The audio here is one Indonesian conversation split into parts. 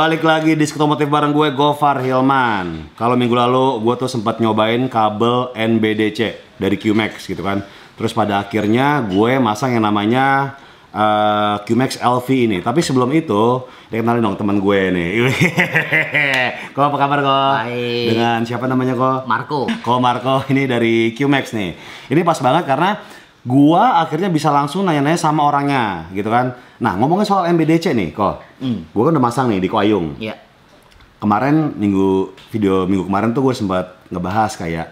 Balik lagi di Skotomotif bareng gue Gofar Hilman. Kalau minggu lalu gue tuh sempat nyobain kabel NBDC dari QMax gitu kan. Terus pada akhirnya gue masang yang namanya uh, QMax LV ini. Tapi sebelum itu, dikenalin dong teman gue nih. kok apa kabar kok? Dengan siapa namanya kok? Marco. Kok Marco ini dari QMax nih. Ini pas banget karena gua akhirnya bisa langsung nanya-nanya sama orangnya gitu kan nah ngomongin soal MBDC nih kok hmm. gua kan udah masang nih di koyung. yeah. kemarin minggu video minggu kemarin tuh gue sempat ngebahas kayak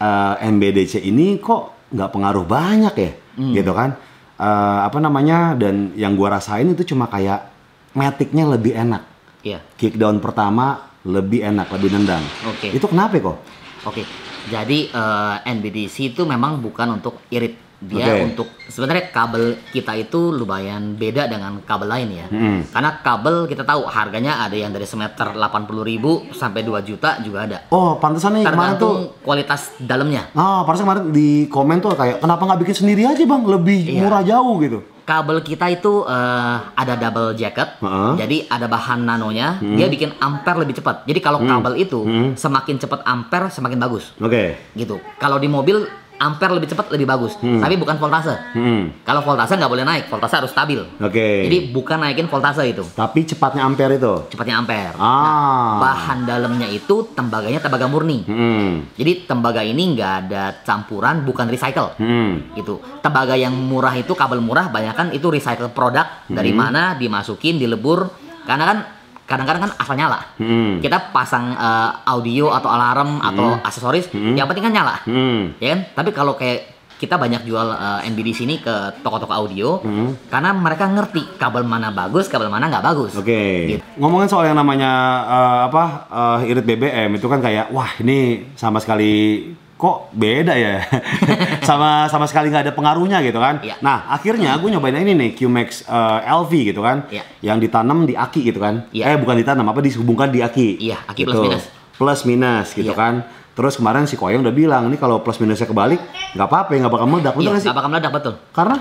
uh, eh, MBDC ini kok nggak pengaruh banyak ya hmm. gitu kan uh, apa namanya dan yang gua rasain itu cuma kayak metiknya lebih enak yeah. kick down pertama lebih enak lebih nendang okay. itu kenapa kok oke jadi uh, eh, NBDC itu memang bukan untuk irit. Dia okay. untuk sebenarnya kabel kita itu lumayan beda dengan kabel lain ya. Hmm. Karena kabel kita tahu harganya ada yang dari semeter 80.000 sampai 2 juta juga ada. Oh, pantesan nih kemarin tuh kualitas dalamnya. Oh, pantesan kemarin di komen tuh kayak kenapa nggak bikin sendiri aja, Bang? Lebih iya. murah jauh gitu kabel kita itu uh, ada double jacket, uh-huh. jadi ada bahan nanonya, hmm. dia bikin ampere lebih cepat. Jadi kalau hmm. kabel itu hmm. semakin cepat ampere semakin bagus. Oke. Okay. Gitu. Kalau di mobil ampere lebih cepat lebih bagus hmm. tapi bukan voltase hmm. kalau voltase nggak boleh naik voltase harus stabil oke okay. jadi bukan naikin voltase itu tapi cepatnya ampere itu cepatnya ampere ah. nah, bahan dalamnya itu tembaganya tembaga murni hmm. jadi tembaga ini nggak ada campuran bukan recycle hmm. itu tembaga yang murah itu kabel murah banyak kan itu recycle produk hmm. dari mana dimasukin dilebur karena kan kadang-kadang kan asal nyala. Hmm. Kita pasang uh, audio atau alarm hmm. atau aksesoris, hmm. yang penting kan nyala. Hmm. Ya kan? Tapi kalau kayak kita banyak jual uh, eh, NBD sini ke toko-toko audio hmm. karena mereka ngerti kabel mana bagus, kabel mana nggak bagus. Oke. Okay. Gitu. Ngomongin soal yang namanya uh, apa uh, irit BBM itu kan kayak wah ini sama sekali kok beda ya sama sama sekali nggak ada pengaruhnya gitu kan ya. nah akhirnya gue nyobain ini nih QMax uh, eh, LV gitu kan ya. yang ditanam di aki gitu kan ya. eh bukan ditanam apa dihubungkan di aki iya aki gitu. plus minus plus minus gitu ya. kan Terus kemarin si Koyong udah bilang, ini kalau plus minusnya kebalik, nggak apa-apa, nggak bakal meledak, betul iya, sih? Nggak bakal meledak, betul. Karena?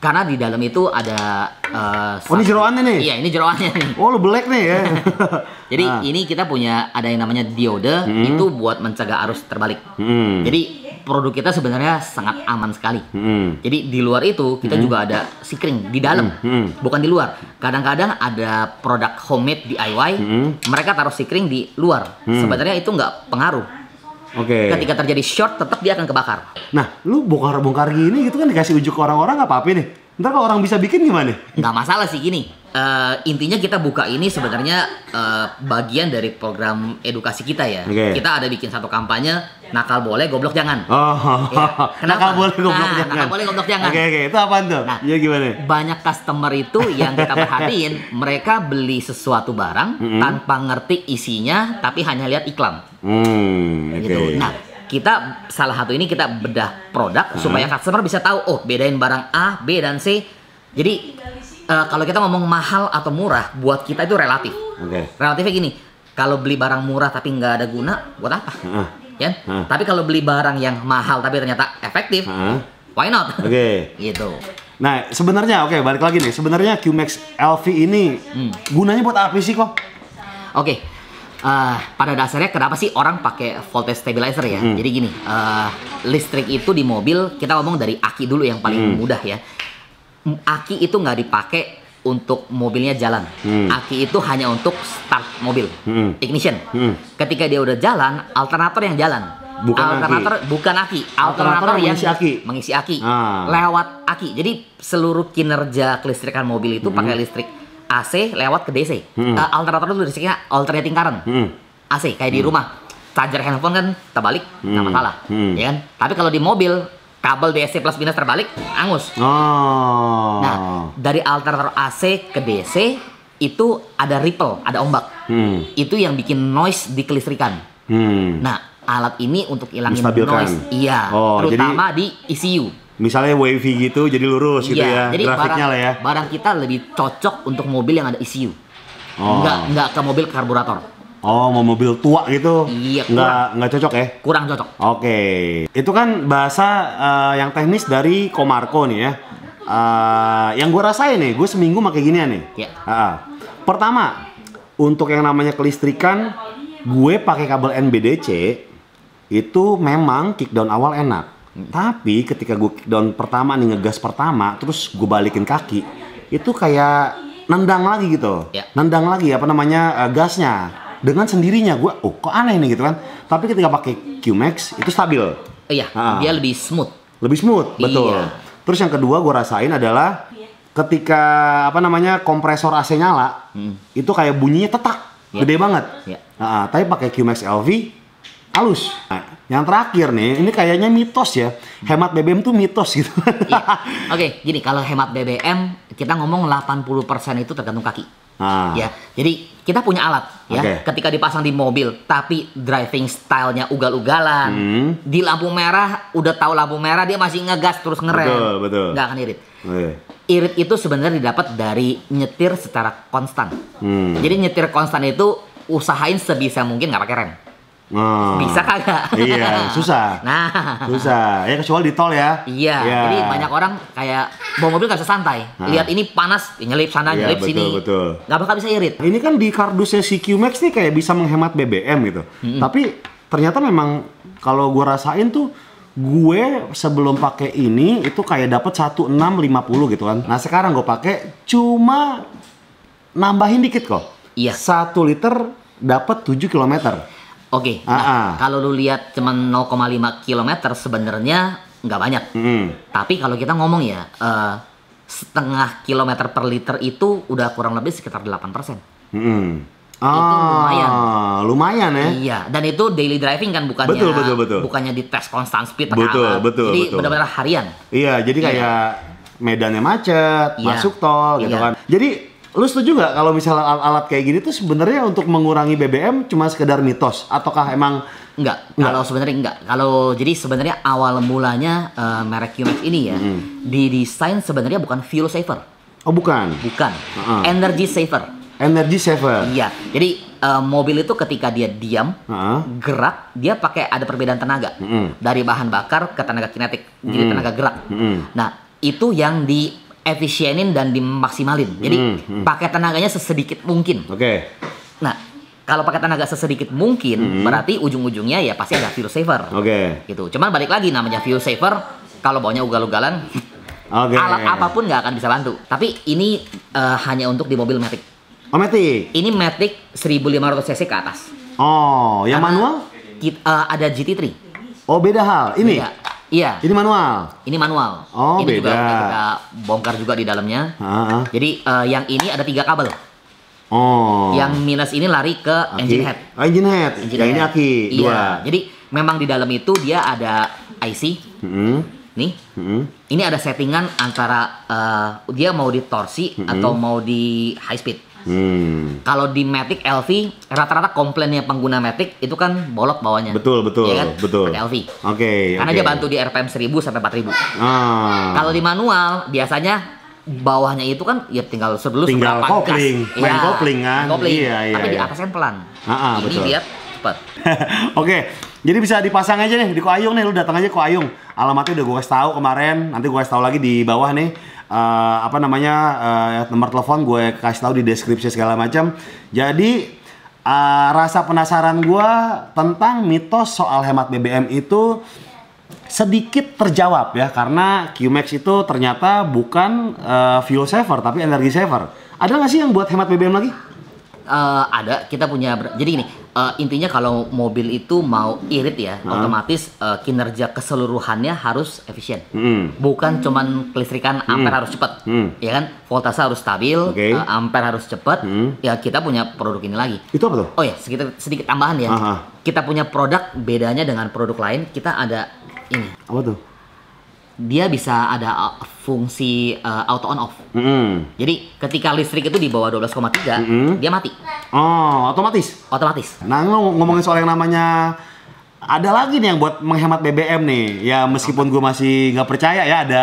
karena di dalam itu ada uh, oh ini jeroannya nih iya ini jeroannya nih oh lu belek nih ya jadi nah. ini kita punya ada yang namanya diode hmm. itu buat mencegah arus terbalik hmm. jadi produk kita sebenarnya sangat aman sekali hmm. jadi di luar itu kita hmm. juga ada sikring di dalam hmm. Hmm. bukan di luar kadang-kadang ada produk homemade DIY hmm. mereka taruh sikring di luar hmm. sebenarnya itu nggak pengaruh Oke. Okay. Ketika terjadi short tetap dia akan kebakar. Nah, lu bongkar-bongkar gini gitu kan dikasih ujuk ke orang-orang apa-apa nih? Ntar kalau orang bisa bikin gimana? Nggak masalah sih gini. Uh, intinya kita buka ini sebenarnya uh, bagian dari program edukasi kita ya. Okay. Kita ada bikin satu kampanye nakal boleh goblok jangan. Oh. Ya. Kenapa? Nakal boleh goblok nah, jangan. Nakal boleh goblok jangan. Oke okay, oke, okay. itu apa tuh? Nah, ya gimana? Banyak customer itu yang kita perhatiin mereka beli sesuatu barang mm -hmm. tanpa ngerti isinya tapi hanya lihat iklan. Hmm, gitu. Okay. Nah, kita salah satu ini kita bedah produk hmm. supaya customer bisa tahu oh bedain barang A, B dan C. Jadi uh, kalau kita ngomong mahal atau murah buat kita itu relatif. Okay. Relatifnya gini, kalau beli barang murah tapi nggak ada guna, buat apa? Hmm. Ya? Hmm. Tapi kalau beli barang yang mahal tapi ternyata efektif, hmm. why not? Oke. Okay. gitu. Nah, sebenarnya oke okay, balik lagi nih. Sebenarnya QMax LV ini hmm. gunanya buat apa sih kok? Oke. Okay uh, pada dasarnya kenapa sih orang pakai voltage stabilizer ya? Hmm. Jadi gini, uh, listrik itu di mobil kita ngomong dari aki dulu yang paling hmm. mudah ya. Aki itu nggak dipakai untuk mobilnya jalan. Hmm. Aki itu hanya untuk start mobil, hmm. ignition. Hmm. Ketika dia udah jalan, alternator yang jalan. Bukan alternator aki. bukan aki, alternator, alternator yang mengisi aki, mengisi aki ah. lewat aki. Jadi seluruh kinerja kelistrikan mobil itu hmm. pakai listrik AC lewat ke DC. Hmm. Uh, alternator itu listriknya alternating current. Hmm. AC kayak hmm. di rumah. Charger handphone kan terbalik, nggak hmm. masalah, hmm. ya kan? Tapi kalau di mobil kabel DC plus minus terbalik, angus. Oh. Nah, dari alternator AC ke DC itu ada ripple, ada ombak. Hmm. Itu yang bikin noise di kelistrikan. Hmm. Nah, alat ini untuk hilangin noise, iya, oh, terutama jadi... di ECU misalnya wavy gitu jadi lurus gitu iya, gitu ya jadi grafiknya barang, lah ya barang kita lebih cocok untuk mobil yang ada ECU oh. nggak nggak ke mobil karburator Oh, mau mobil tua gitu? Iya, kurang. Nggak, nggak cocok ya? Kurang cocok. Oke. Okay. Itu kan bahasa uh, yang teknis dari Komarko nih ya. Uh, yang gue rasain nih, gue seminggu pakai ginian nih. Iya. uh Uh, pertama, untuk yang namanya kelistrikan, gue pakai kabel NBDC itu memang kickdown awal enak tapi ketika gue down pertama nih ngegas pertama, terus gue balikin kaki, itu kayak nendang lagi gitu, ya. nendang lagi apa namanya uh, gasnya dengan sendirinya gue, oh kok aneh nih gitu kan. Tapi ketika pakai Qmax itu stabil. Iya, nah, dia lebih smooth. Lebih smooth, iya. betul. Terus yang kedua gue rasain adalah ketika apa namanya kompresor AC nyala, hmm. itu kayak bunyinya tetak, ya. gede banget. Ya. Nah, tapi pakai Qmax LV halus. Nah, yang terakhir nih, ini kayaknya mitos ya. Hemat BBM tuh mitos gitu. Iya. Oke, okay, gini kalau hemat BBM kita ngomong 80% itu tergantung kaki. Ah. Ya, jadi kita punya alat ya. Ketika dipasang di mobil, tapi driving stylenya ugal-ugalan. Hmm. Di lampu merah, udah tahu lampu merah dia masih ngegas terus ngerem. Betul, betul. Nggak akan irit. Okay. Irit itu sebenarnya didapat dari nyetir secara konstan. Hmm. Jadi nyetir konstan itu usahain sebisa mungkin nggak pakai rem. Hmm. Bisa kagak? Iya, susah. Nah, susah. Ya kecuali di tol ya. Iya. Yeah. Jadi banyak orang kayak bawa mobil gak bisa santai. Nah. Lihat ini panas, nyelip sana, iya, nyelip sini. Betul. Gak bakal bisa irit. Ini kan di kardusnya si Q Max nih kayak bisa menghemat BBM gitu. Mm -hmm. Tapi ternyata memang kalau gue rasain tuh gue sebelum pakai ini itu kayak dapat 1650 gitu kan. Nah, sekarang gue pakai cuma nambahin dikit kok. Iya. 1 liter dapat 7 kilometer. Oke. Okay. Ah, nah, ah. kalau lu lihat cuma 0,5 km sebenarnya nggak banyak. Mm. Tapi kalau kita ngomong ya uh, setengah kilometer per liter itu udah kurang lebih sekitar 8%. persen. Mm. Ah, itu lumayan. Lumayan ya. Iya, dan itu daily driving kan bukannya betul, betul, betul. bukannya di tes konstan speed Betul, alat. betul. Jadi benar-benar harian. Iya, jadi iya. kayak iya. medannya macet, iya. masuk tol gitu iya. kan. Jadi Lu setuju nggak kalau misalnya alat-alat kayak gini tuh sebenarnya untuk mengurangi BBM cuma sekedar mitos ataukah emang enggak? enggak. Kalau sebenarnya enggak. Kalau jadi sebenarnya awal mulanya uh, merek Qmax ini ya mm. didesain sebenarnya bukan fuel saver. Oh bukan. Bukan. Uh huh Energy saver. Energy saver. Iya. Jadi uh, mobil itu ketika dia diam, uh-huh. gerak, dia pakai ada perbedaan tenaga mm-hmm. dari bahan bakar ke tenaga kinetik, mm-hmm. jadi hmm. tenaga gerak. Mm-hmm. Nah, itu yang di efisienin dan dimaksimalin. Jadi hmm, hmm. pakai tenaganya sesedikit mungkin. Oke. Okay. Nah, kalau pakai tenaga sesedikit mungkin hmm. berarti ujung-ujungnya ya pasti ada fuel saver. Oke. Okay. Gitu. Cuman balik lagi namanya fuel saver kalau bawanya ugal-ugalan okay. alat apapun nggak akan bisa bantu. Tapi ini uh, hanya untuk di mobil Matic. Oh, Matic. Ini Matic 1500 cc ke atas. Oh, yang Karena manual? Kita, uh, eh, ada GT3. Oh, beda hal. Ini. Beda Iya. Ini manual. Ini manual. Oh, ini beda. Juga kita bongkar juga di dalamnya. Uh-huh. Jadi uh, yang ini ada tiga kabel. Oh. Yang minus ini lari ke aki. engine head. Oh, engine head. Engine yang head. ini aki. Iya. Jadi memang di dalam itu dia ada IC. Mm-hmm. Nih. Mm-hmm. Ini ada settingan antara uh, dia mau torsi mm-hmm. atau mau di high speed. Hmm. Kalau di Matic LV rata-rata komplainnya pengguna Matic itu kan bolok bawahnya. Betul, betul, ya kan? betul. Pakai LV. Oke. Okay, Karena okay. dia bantu di RPM 1000 sampai 4000. Ah. Kalau di manual biasanya bawahnya itu kan ya tinggal sebelum tinggal kopling, gas. Iya. main ya, kopling kan. Kopling. Iya, iya, Tapi iya. di atas kan pelan. Ah, ah, Ini betul. cepat. Oke. Okay. Jadi bisa dipasang aja nih di Koayung nih lu datang aja Koayung. Alamatnya udah gue kasih tahu kemarin, nanti gue kasih tahu lagi di bawah nih uh, apa namanya uh, nomor telepon gue kasih tahu di deskripsi segala macam. Jadi uh, rasa penasaran gue tentang mitos soal hemat BBM itu sedikit terjawab ya karena QMax itu ternyata bukan uh, fuel saver tapi energi saver. Ada nggak sih yang buat hemat BBM lagi? Uh, ada kita punya jadi gini uh, intinya kalau mobil itu mau irit ya hmm. otomatis uh, kinerja keseluruhannya harus efisien hmm. bukan cuman kelistrikan ampere hmm. harus cepat hmm. ya kan voltase harus stabil okay. uh, ampere harus cepat hmm. ya kita punya produk ini lagi itu apa tuh oh ya sedikit sedikit tambahan ya Aha. kita punya produk bedanya dengan produk lain kita ada ini apa tuh dia bisa ada uh, fungsi uh, auto on off. Mm Jadi ketika listrik itu di bawah 12,3 mm -hmm. dia mati. Oh, otomatis. Otomatis. Nah, ngomongin soal yang namanya ada lagi nih yang buat menghemat BBM nih. Ya meskipun gue masih nggak percaya ya ada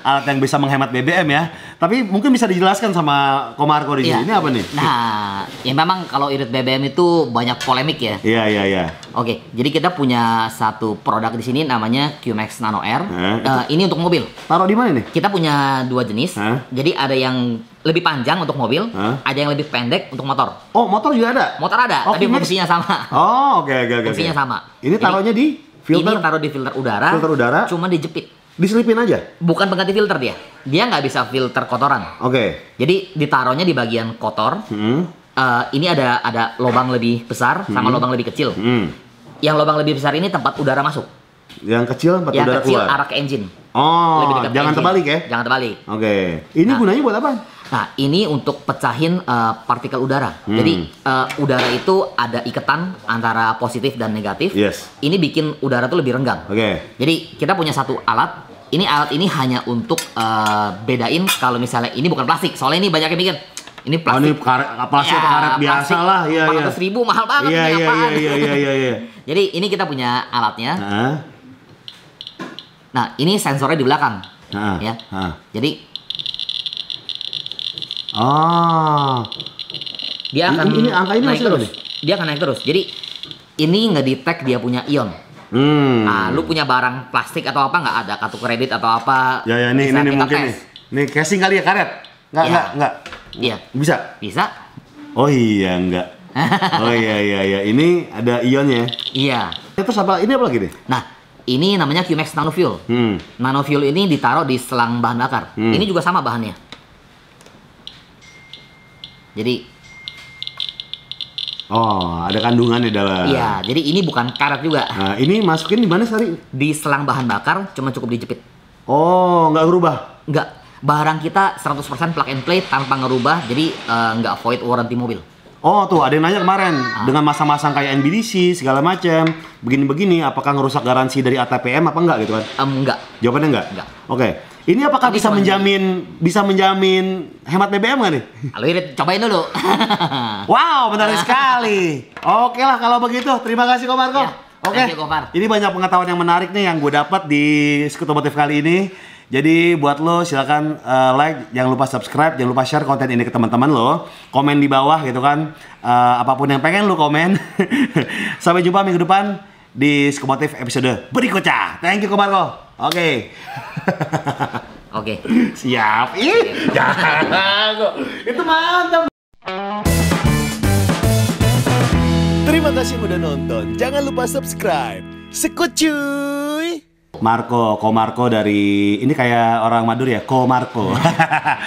alat yang bisa menghemat BBM ya. Tapi mungkin bisa dijelaskan sama Komarko di iya. sini. Ya. Ini apa nih? Nah, ya memang kalau irit BBM itu banyak polemik ya. Iya, iya, iya. Oke, jadi kita punya satu produk di sini namanya QMax Nano Air. Eh, uh, ini untuk mobil. Taruh di mana nih? Kita punya dua jenis. Eh? Jadi ada yang lebih panjang untuk mobil, huh? ada yang lebih pendek untuk motor. Oh, motor juga ada? Motor ada, oh, tapi fungsinya sama. Oh, oke okay, oke okay, oke. Fungsinya okay. sama. Ini taruhnya di filter? Ini taruh di filter udara. Filter udara. Cuma dijepit. Diselipin aja? Bukan pengganti filter dia. Dia nggak bisa filter kotoran. Oke. Okay. Jadi ditaruhnya di bagian kotor. Hmm. Uh, ini ada ada lubang lebih besar sama hmm. lubang lebih kecil. Hmm. Yang lubang lebih besar ini tempat udara masuk. Yang kecil tempat yang udara kecil keluar. Yang kecil arah ke engine. Oh, lebih jangan terbalik ya? Jangan terbalik. Oke. Okay. Ini nah, gunanya buat apa? Nah, ini untuk pecahin uh, partikel udara. Hmm. Jadi uh, udara itu ada ikatan antara positif dan negatif. Yes. Ini bikin udara tuh lebih renggang. Oke. Okay. Jadi kita punya satu alat. Ini alat ini hanya untuk uh, bedain kalau misalnya ini bukan plastik. Soalnya ini banyak yang mikir oh, ini plastik. Oh, ini ya, karet, plastik ya, atau karet biasa lah. Iya, iya. ribu mahal banget. Iya iya, iya, iya, iya, iya, iya, iya. Jadi ini kita punya alatnya. Nah, nah ini sensornya di belakang. Nah, ya. Nah. Jadi Ah. Dia akan ini, ini angka ini naik terus. Nih? Dia akan naik terus. Jadi ini nggak detect dia punya ion. Hmm. Nah, lu punya barang plastik atau apa nggak ada kartu kredit atau apa? Ya ya ini ini, ini mungkin tes. nih. Nih casing kali ya karet. Nggak ya. nggak nggak. Iya. Bisa. Bisa. Oh iya enggak. oh iya iya iya ini ada ionnya. Iya. Terus apa ini apa lagi deh? Nah, ini namanya QMax Nano Fuel. Hmm. Nano ini ditaruh di selang bahan bakar. Hmm. Ini juga sama bahannya. Jadi Oh, ada kandungan di dalam. Iya, jadi ini bukan karat juga. Nah, ini masukin di mana sari? Di selang bahan bakar, cuma cukup dijepit. Oh, nggak berubah? Nggak. Barang kita 100% plug and play tanpa ngerubah, jadi uh, nggak void warranty mobil. Oh tuh ada yang nanya kemarin ah. dengan masa-masa kayak NBDC segala macam begini-begini apakah ngerusak garansi dari ATPM apa enggak gitu kan? Um, enggak. Jawabannya enggak? Enggak. Oke. Okay. Ini apakah ini bisa menjamin bisa menjamin hemat BBM nggak nih? Halo Irit, cobain dulu. wow, menarik sekali. Oke lah kalau begitu, terima kasih Komar Ya, Oke. Okay. ini banyak pengetahuan yang menarik nih yang gue dapat di Skutomotif kali ini. Jadi buat lo silakan uh, like, jangan lupa subscribe, jangan lupa share konten ini ke teman-teman lo. Komen di bawah gitu kan. Uh, apapun yang pengen lo komen. Sampai jumpa minggu depan di Skutomotif episode berikutnya. Thank you Komar Oke. Oke. Siap. Ih, jago. Itu mantap. Terima kasih sudah nonton. Jangan lupa subscribe. Sekut Marco, Ko Marco dari ini kayak orang Madura ya, Ko Marco.